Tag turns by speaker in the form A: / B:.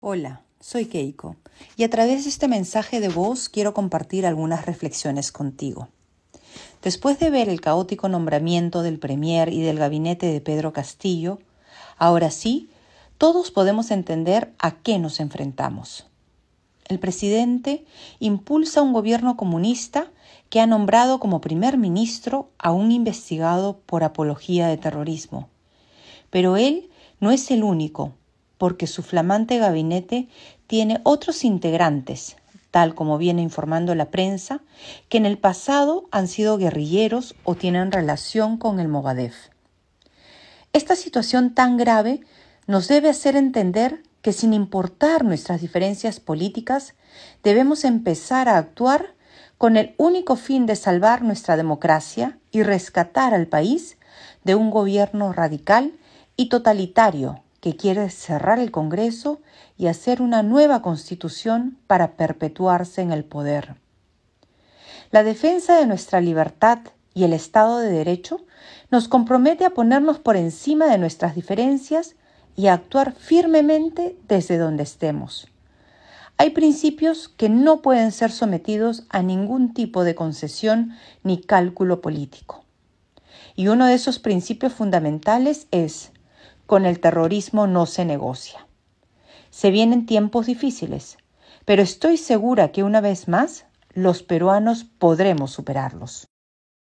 A: Hola, soy Keiko y a través de este mensaje de voz quiero compartir algunas reflexiones contigo. Después de ver el caótico nombramiento del Premier y del gabinete de Pedro Castillo, ahora sí, todos podemos entender a qué nos enfrentamos. El presidente impulsa un gobierno comunista que ha nombrado como primer ministro a un investigado por apología de terrorismo. Pero él no es el único porque su flamante gabinete tiene otros integrantes, tal como viene informando la prensa, que en el pasado han sido guerrilleros o tienen relación con el Mogadef. Esta situación tan grave nos debe hacer entender que sin importar nuestras diferencias políticas, debemos empezar a actuar con el único fin de salvar nuestra democracia y rescatar al país de un gobierno radical y totalitario que quiere cerrar el Congreso y hacer una nueva constitución para perpetuarse en el poder. La defensa de nuestra libertad y el Estado de Derecho nos compromete a ponernos por encima de nuestras diferencias y a actuar firmemente desde donde estemos. Hay principios que no pueden ser sometidos a ningún tipo de concesión ni cálculo político. Y uno de esos principios fundamentales es con el terrorismo no se negocia. Se vienen tiempos difíciles, pero estoy segura que una vez más los peruanos podremos superarlos.